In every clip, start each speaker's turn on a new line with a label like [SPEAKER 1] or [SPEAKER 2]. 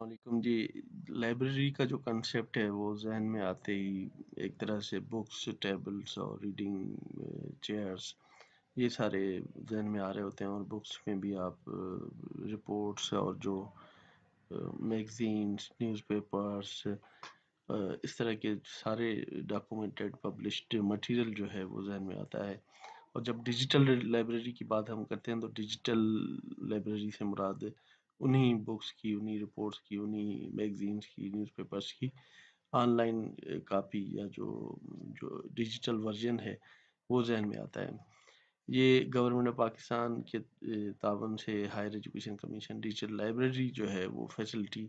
[SPEAKER 1] वालेकुम जी लाइब्रेरी का जो कंसेप्ट है वो जहन में आते ही एक तरह से बुक्स टेबल्स और रीडिंग चेयर्स ये सारे जहन में आ रहे होते हैं और बुक्स में भी आप रिपोर्ट्स और जो मैगज़ीन्स न्यूज़पेपर्स इस तरह के सारे डॉक्यूमेंटेड पब्लिश्ड मटेरियल जो है वो जहन में आता है और जब डिजिटल लाइब्रेरी की बात हम करते हैं तो डिजिटल लाइब्रेरी से मुराद उन्हीं बुक्स की उन्हीं रिपोर्ट्स की उन्हीं मैगजीन्स की न्यूज़पेपर्स की ऑनलाइन कापी या जो जो डिजिटल वर्जन है वो जहन में आता है ये गवर्नमेंट ऑफ पाकिस्तान के तावन से higher education commission digital library जो है वो फैसिलिटी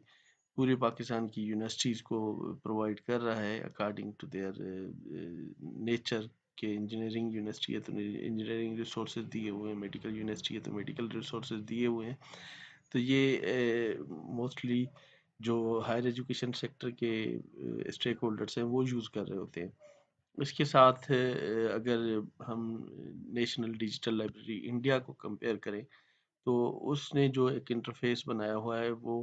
[SPEAKER 1] पूरे पाकिस्तान की यूनिवर्सिटीज़ को प्रोवाइड कर रहा है अकॉर्डिंग टू देयर नेचर के इंजीनियरिंग यूनिवर्सिटी है तो इंजीनियरिंग रिसोर्स दिए हुए हैं मेडिकल यूनिवर्सिटी है तो मेडिकल रिसोर्स दिए हुए हैं तो ये मोस्टली जो हायर एजुकेशन सेक्टर के स्टेक होल्डर्स हैं वो यूज़ कर रहे होते हैं इसके साथ अगर हम नेशनल डिजिटल लाइब्रेरी इंडिया को कंपेयर करें तो उसने जो एक इंटरफेस बनाया हुआ है वो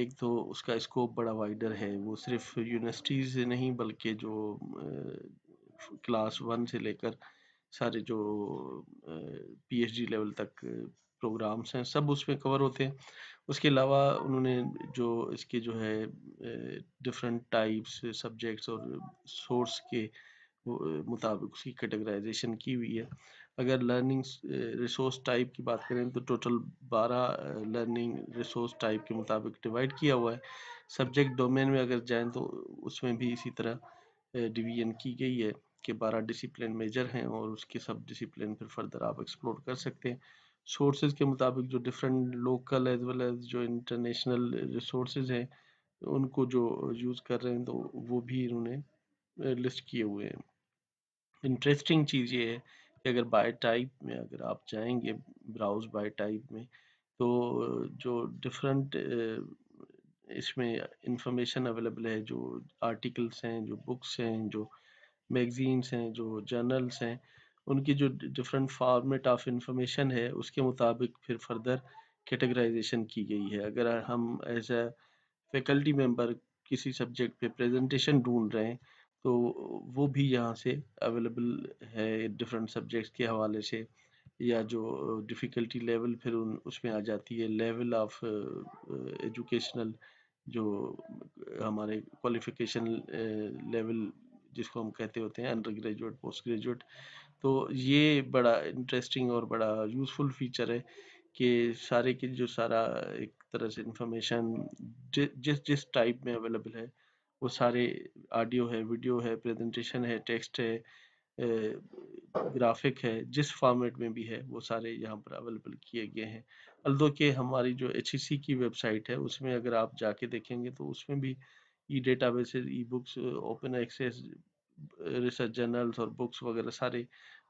[SPEAKER 1] एक तो उसका स्कोप बड़ा वाइडर है वो सिर्फ यूनिवर्सिटीज़ नहीं बल्कि जो क्लास वन से लेकर सारे जो पीएचडी लेवल तक प्रोग्राम्स हैं सब उसमें कवर होते हैं उसके अलावा उन्होंने जो इसके जो है डिफरेंट टाइप्स सब्जेक्ट्स और सोर्स के मुताबिक उसकी कैटेगराइजेशन की हुई है अगर लर्निंग रिसोर्स टाइप की बात करें तो टोटल 12 लर्निंग रिसोर्स टाइप के मुताबिक डिवाइड किया हुआ है सब्जेक्ट डोमेन में अगर जाएं तो उसमें भी इसी तरह डिवीजन की गई है कि 12 डिसिप्लिन मेजर हैं और उसके सब डिसिप्लिन फिर फर्दर आप एक्सप्लोर कर सकते हैं सोर्सेज के मुताबिक जो different local as well as जो इंटरनेशनल सोर्सेज हैं उनको जो यूज़ कर रहे हैं तो वो भी इन्होंने लिस्ट किए हुए हैं इंटरेस्टिंग चीज़ ये है कि अगर बाय टाइप में अगर आप जाएंगे ब्राउज बाय टाइप में तो जो डिफरेंट इसमें इंफॉर्मेशन अवेलेबल है जो आर्टिकल्स हैं जो बुक्स हैं जो मैगजीन्स हैं जो जर्नल्स हैं उनकी जो डिफरेंट फॉर्मेट ऑफ इंफॉर्मेशन है उसके मुताबिक फिर फर्दर कैटेगराइजेशन की गई है अगर हम एज ए फैकल्टी मेंबर किसी सब्जेक्ट पे प्रेजेंटेशन ढूंढ रहे हैं तो वो भी यहाँ से अवेलेबल है डिफरेंट सब्जेक्ट्स के हवाले से या जो डिफ़िकल्टी लेवल फिर उन उसमें आ जाती है लेवल ऑफ एजुकेशनल जो हमारे क्वालिफिकेशन लेवल जिसको हम कहते होते हैं अंडर ग्रेजुएट पोस्ट ग्रेजुएट तो ये बड़ा इंटरेस्टिंग और बड़ा यूज़फुल फीचर है कि सारे के जो सारा एक तरह से इंफॉर्मेशन जिस जिस टाइप में अवेलेबल है वो सारे ऑडियो है वीडियो है प्रेजेंटेशन है टेक्स्ट है ग्राफिक है जिस फॉर्मेट में भी है वो सारे यहाँ पर अवेलेबल किए गए हैं अल्दो के हमारी जो एच e की वेबसाइट है उसमें अगर आप जाके देखेंगे तो उसमें भी E databases E books open access research journals और बुक्स वगैरह सारे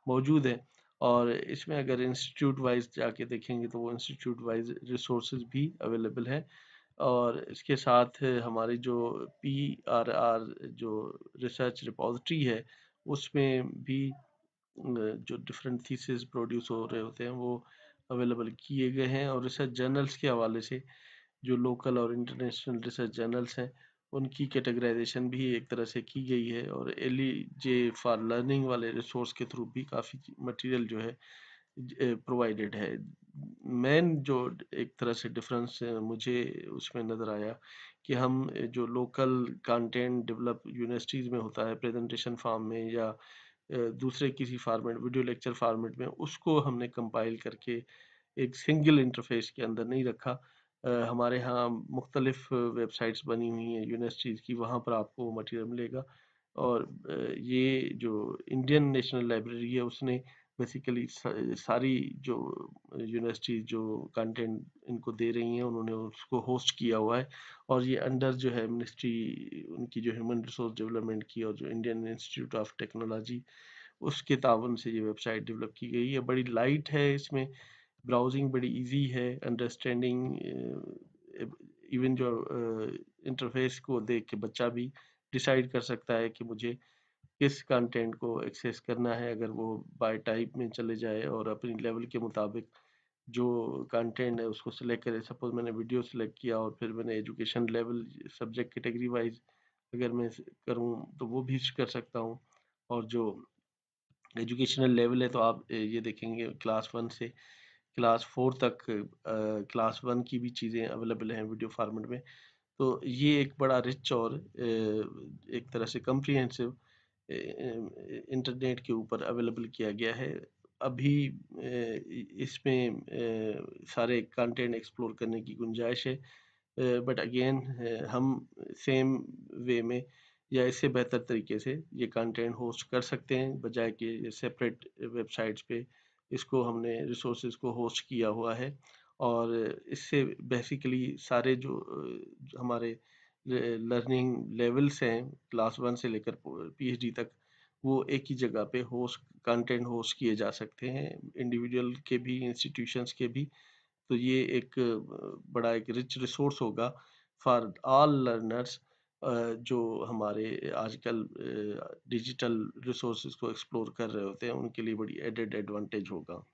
[SPEAKER 1] मौजूद हैं और इसमें अगर इंस्टीट्यूट वाइज जाके देखेंगे तो वो इंस्टीट्यूट वाइज रिसोर्स भी अवेलेबल हैं और इसके साथ हमारी जो पी आर आर जो रिसर्च रिपोजिट्री है उसमें भी जो डिफरेंट थीसिस प्रोड्यूस हो रहे होते हैं वो अवेलेबल किए गए हैं और रिसर्च जर्नल्स के हवाले से जो लोकल और इंटरनेशनल रिसर्च जर्नल्स हैं उनकी कैटेगराइजेशन भी एक तरह से की गई है और एल जे फॉर लर्निंग वाले रिसोर्स के थ्रू भी काफ़ी मटेरियल जो है प्रोवाइडेड है मेन जो एक तरह से डिफरेंस मुझे उसमें नज़र आया कि हम जो लोकल कंटेंट डेवलप यूनिवर्सिटीज़ में होता है प्रेजेंटेशन फॉर्म में या दूसरे किसी फार्मेट वीडियो लेक्चर फार्मेट में उसको हमने कंपाइल करके एक सिंगल इंटरफेस के अंदर नहीं रखा हमारे यहाँ मुख्तलिफ वेबसाइट्स बनी हुई हैं यूनिवर्सिटीज़ की वहाँ पर आपको मटेरियल मिलेगा और ये जो इंडियन नेशनल लाइब्रेरी है उसने बेसिकली सारी जो यूनिवर्सिटीज़ जो कंटेंट इनको दे रही हैं उन्होंने उसको होस्ट किया हुआ है और ये अंडर जो है मिनिस्ट्री उनकी जो ह्यूमन रिसोर्स डेवलपमेंट की और जो इंडियन इंस्टीट्यूट ऑफ टेक्नोलॉजी उसके तावन से ये वेबसाइट डेवलप की गई है बड़ी लाइट है इसमें ब्राउजिंग बड़ी इजी है अंडरस्टैंडिंग इवन जो इंटरफेस को देख के बच्चा भी डिसाइड कर सकता है कि मुझे किस कंटेंट को एक्सेस करना है अगर वो बाय टाइप में चले जाए और अपनी लेवल के मुताबिक जो कंटेंट है उसको सिलेक्ट करे सपोज मैंने वीडियो सिलेक्ट किया और फिर मैंने education level subject category wise अगर मैं करूँ तो वो भी कर सकता हूँ और जो एजुकेशनल लेवल है तो आप ये देखेंगे क्लास वन से क्लास फोर तक क्लास वन की भी चीज़ें अवेलेबल हैं वीडियो फार्मेट में तो ये एक बड़ा रिच और एक तरह से कम्प्रीहेंसिव इंटरनेट के ऊपर अवेलेबल किया गया है अभी इसमें सारे कंटेंट एक्सप्लोर करने की गुंजाइश है बट अगेन हम सेम वे में या इससे बेहतर तरीके से ये कंटेंट होस्ट कर सकते हैं बजाय कि सेपरेट वेबसाइट्स पे इसको हमने रिसोर्सेज को होस्ट किया हुआ है और इससे बेसिकली सारे जो हमारे लर्निंग लेवल्स हैं क्लास वन से लेकर पीएचडी तक वो एक ही जगह पे होस्ट कंटेंट होस्ट किए जा सकते हैं इंडिविजुअल के भी इंस्टीट्यूशंस के भी तो ये एक बड़ा एक रिच रिसोर्स होगा फॉर ऑल लर्नर्स जो हमारे आजकल डिजिटल रिसोर्सेज को एक्सप्लोर कर रहे होते हैं उनके लिए बड़ी एडेड एडवांटेज होगा